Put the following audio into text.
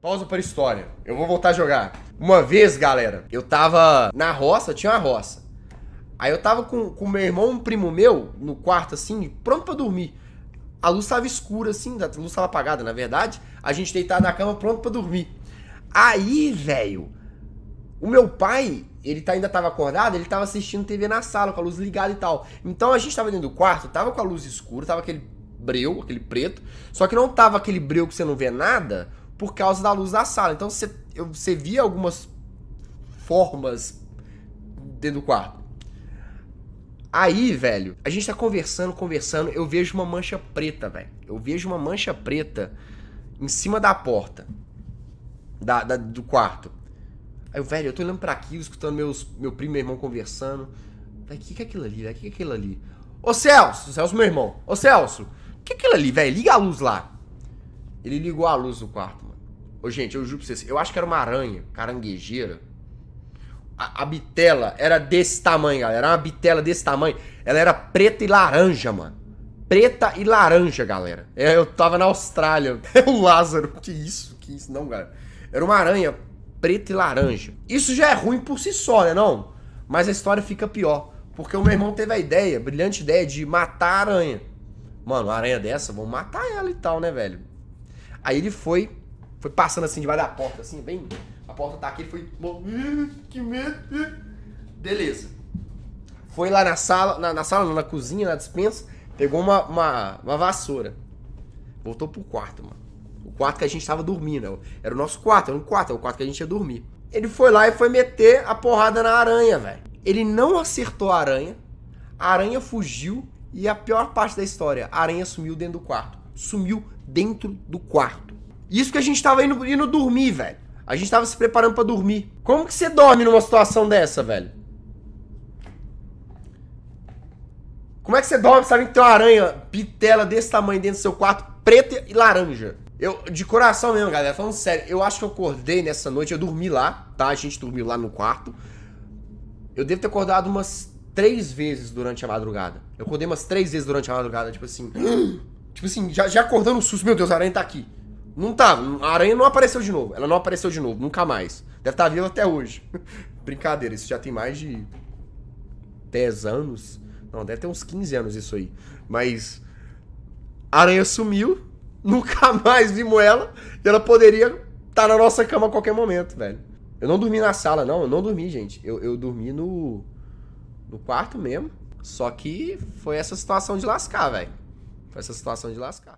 Pausa para história. Eu vou voltar a jogar. Uma vez, galera, eu tava na roça, tinha uma roça. Aí eu tava com, com meu irmão, um primo meu, no quarto assim, pronto para dormir. A luz tava escura assim, a luz tava apagada, na verdade. A gente deitado na cama, pronto para dormir. Aí, velho, o meu pai, ele tá, ainda tava acordado, ele tava assistindo TV na sala, com a luz ligada e tal. Então a gente tava dentro do quarto, tava com a luz escura, tava aquele breu, aquele preto. Só que não tava aquele breu que você não vê nada, por causa da luz da sala. Então você, eu, você via algumas formas dentro do quarto. Aí, velho, a gente tá conversando, conversando, eu vejo uma mancha preta, velho. Eu vejo uma mancha preta em cima da porta da, da do quarto. Aí, velho, eu tô olhando para aquilo, escutando meus, meu primo e meu irmão conversando. o que que é aquilo ali, velho? Que que é aquilo ali? Ô, Celso! Celso, meu irmão. Ô, Celso! O que é aquilo ali, velho? Liga a luz lá. Ele ligou a luz do quarto, mano. Ô, gente, eu juro pra vocês, eu acho que era uma aranha caranguejeira. A, a bitela era desse tamanho, galera. Era uma bitela desse tamanho. Ela era preta e laranja, mano. Preta e laranja, galera. É, eu tava na Austrália. É o Lázaro. Que isso, que isso, não, galera. Era uma aranha preta e laranja. Isso já é ruim por si só, né, não? Mas a história fica pior. Porque o meu irmão teve a ideia, brilhante ideia, de matar a aranha. Mano, uma aranha dessa, vamos matar ela e tal, né, velho? Aí ele foi, foi passando assim debaixo da porta, assim, bem. A porta tá aqui, ele foi. Que medo! Beleza. Foi lá na sala, na, na sala, na cozinha, na dispensa, pegou uma, uma, uma vassoura. Voltou pro quarto, mano. O quarto que a gente tava dormindo. Né? Era o nosso quarto, era um quarto, era o quarto que a gente ia dormir. Ele foi lá e foi meter a porrada na aranha, velho. Ele não acertou a aranha. A aranha fugiu e a pior parte da história, a aranha sumiu dentro do quarto. Sumiu dentro do quarto. Isso que a gente tava indo, indo dormir, velho. A gente tava se preparando para dormir. Como que você dorme numa situação dessa, velho? Como é que você dorme sabendo que tem uma aranha pitela desse tamanho dentro do seu quarto, preta e laranja? Eu, de coração mesmo, galera, falando sério, eu acho que eu acordei nessa noite, eu dormi lá, tá? A gente dormiu lá no quarto. Eu devo ter acordado umas três vezes durante a madrugada. Eu acordei umas três vezes durante a madrugada, tipo assim. Tipo assim, já, já acordando o susto, meu Deus, a aranha tá aqui. Não tá, a aranha não apareceu de novo. Ela não apareceu de novo, nunca mais. Deve estar tá viva até hoje. Brincadeira, isso já tem mais de 10 anos. Não, deve ter uns 15 anos isso aí. Mas a aranha sumiu, nunca mais vimos ela, e ela poderia estar tá na nossa cama a qualquer momento, velho. Eu não dormi na sala, não, eu não dormi, gente. Eu, eu dormi no no quarto mesmo. Só que foi essa situação de lascar, velho. Foi essa situação de lascar.